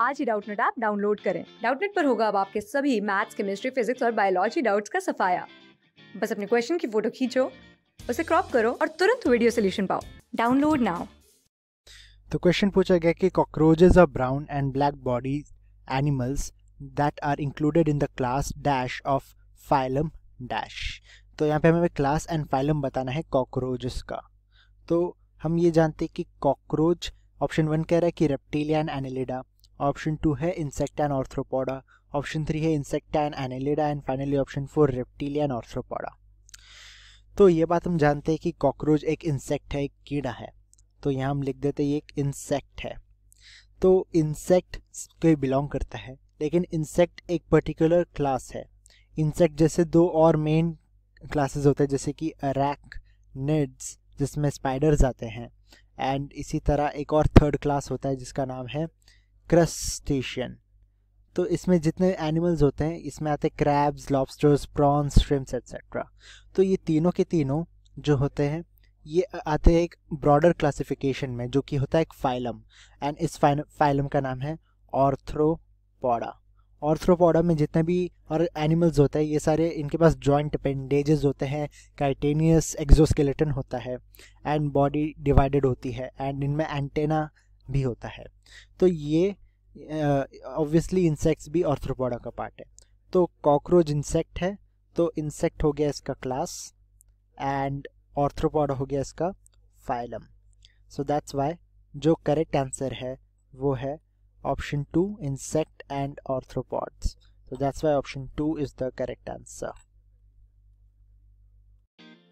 आज ही Doubtnut app download करें डाउटनेट पर होगा अब आपके सभी मैथ्स केमिस्ट्री फिजिक्स और बायोलॉजी डाउट्स का सफाया बस अपने क्वेश्चन की फोटो खींचो उसे क्रॉप करो और तुरंत वीडियो सोल्यूशन पाओ डाउनलोड नाउ तो क्वेश्चन पूछा गया कि cockroaches are brown and black body animals that are included in the class dash of phylum dash तो यहाँ पे हमें क्लास एंड फाइलम बताना है कॉकरोचेस का तो हम ये जानते हैं कि कॉकरोच ऑप्शन वन कह रहा है कि Reptilia and Annelida option two है insect and Arthropoda option three है insect and Annelida and finally option four Reptilian Arthropoda तो ये बात हम जानते हैं कि कॉकरोच एक इंसेक्ट है एक कीड़ा है तो यहाँ हम लिख देते हैं ये एक इंसेक्ट है तो इंसेक्ट को बिलोंग करता है लेकिन इंसेक्ट एक पर्टिकुलर क्लास है इंसेक्ट जैसे दो और मेन क्लासेस होते हैं जैसे कि अरैक नेड्स जिसमें स्पाइडर्स आते हैं एंड इसी तरह एक और थर्ड क्लास होता है जिसका नाम है क्रस्टेशियन तो इसमें जितने एनिमल्स होते हैं इसमें आते हैं crabs lobsters prawns shrimps etcetera तो ये तीनों के तीनों जो होते हैं ये आते हैं एक ब्रॉडर क्लासिफिकेशन में जो कि होता है एक फाइलम एंड इस फाइलम का नाम है ऑर्थ्रोपोडा ऑर्थ्रोपोडा में जितने भी और एनिमल्स होते हैं ये सारे इनके पास जॉइंट अपेंडेजेस होते हैं काइटेनियस एक्जोस्केलेटन होता है एंड बॉडी डिवाइडेड होती है एंड इनमें एंटेना भी होता है तो ये ऑब्वियसली इंसेक्ट्स भी ऑर्थ्रोपोडा का पार्ट है तो कॉकरोच इंसेक्ट है तो इंसेक्ट हो गया इसका क्लास एंड ऑर्थ्रोपोडा हो गया इसका फाइलम सो दैट्स वाई जो करेक्ट आंसर है वो है option two insect and arthropods so that's why option two is the correct answer